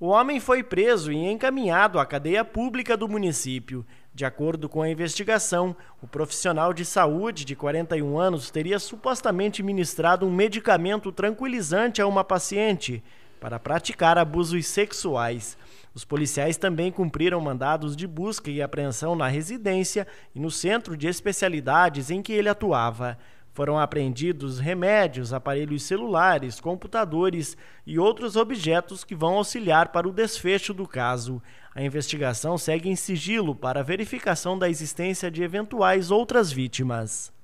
O homem foi preso e encaminhado à cadeia pública do município. De acordo com a investigação, o profissional de saúde de 41 anos teria supostamente ministrado um medicamento tranquilizante a uma paciente para praticar abusos sexuais. Os policiais também cumpriram mandados de busca e apreensão na residência e no centro de especialidades em que ele atuava. Foram apreendidos remédios, aparelhos celulares, computadores e outros objetos que vão auxiliar para o desfecho do caso. A investigação segue em sigilo para verificação da existência de eventuais outras vítimas.